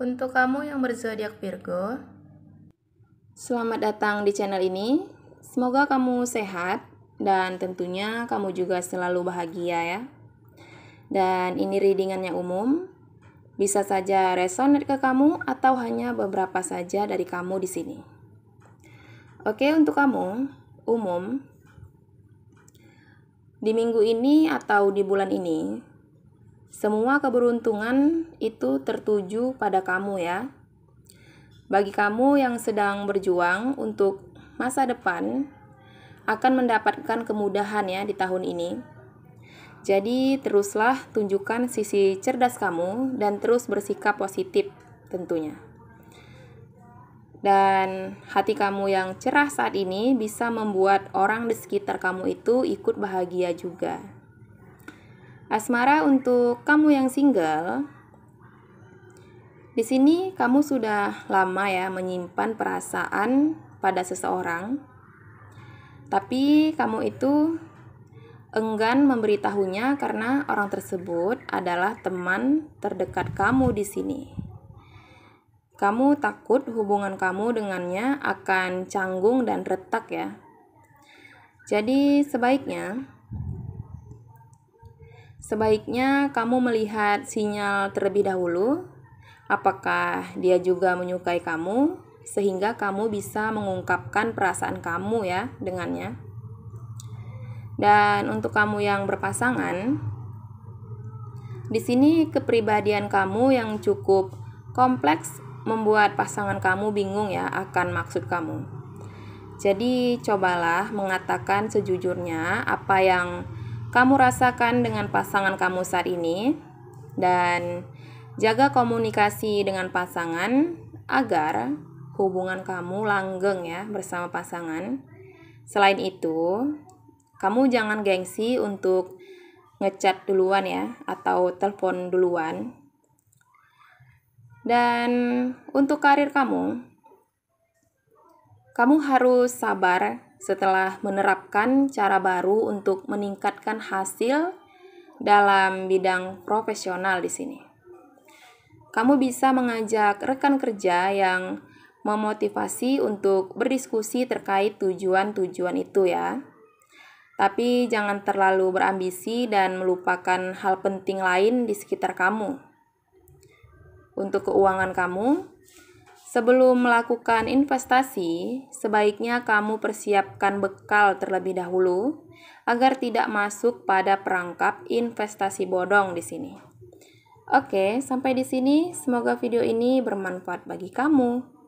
Untuk kamu yang berzodiak Virgo, selamat datang di channel ini. Semoga kamu sehat dan tentunya kamu juga selalu bahagia ya. Dan ini readingannya umum. Bisa saja resonate ke kamu atau hanya beberapa saja dari kamu di sini. Oke, untuk kamu umum di minggu ini atau di bulan ini, semua keberuntungan itu tertuju pada kamu ya. Bagi kamu yang sedang berjuang untuk masa depan akan mendapatkan kemudahan ya di tahun ini. Jadi teruslah tunjukkan sisi cerdas kamu dan terus bersikap positif tentunya. Dan hati kamu yang cerah saat ini bisa membuat orang di sekitar kamu itu ikut bahagia juga. Asmara untuk kamu yang single, di sini kamu sudah lama ya menyimpan perasaan pada seseorang, tapi kamu itu enggan memberitahunya karena orang tersebut adalah teman terdekat kamu di sini. Kamu takut hubungan kamu dengannya akan canggung dan retak ya. Jadi sebaiknya Sebaiknya kamu melihat sinyal terlebih dahulu, apakah dia juga menyukai kamu, sehingga kamu bisa mengungkapkan perasaan kamu ya dengannya. Dan untuk kamu yang berpasangan, di sini kepribadian kamu yang cukup kompleks membuat pasangan kamu bingung ya akan maksud kamu. Jadi cobalah mengatakan sejujurnya apa yang kamu rasakan dengan pasangan kamu saat ini, dan jaga komunikasi dengan pasangan agar hubungan kamu langgeng ya bersama pasangan. Selain itu, kamu jangan gengsi untuk ngechat duluan ya atau telepon duluan. Dan untuk karir kamu, kamu harus sabar setelah menerapkan cara baru untuk meningkatkan hasil dalam bidang profesional di sini. Kamu bisa mengajak rekan kerja yang memotivasi untuk berdiskusi terkait tujuan-tujuan itu ya. Tapi jangan terlalu berambisi dan melupakan hal penting lain di sekitar kamu. Untuk keuangan kamu, Sebelum melakukan investasi, sebaiknya kamu persiapkan bekal terlebih dahulu agar tidak masuk pada perangkap investasi bodong di sini. Oke, sampai di sini. Semoga video ini bermanfaat bagi kamu.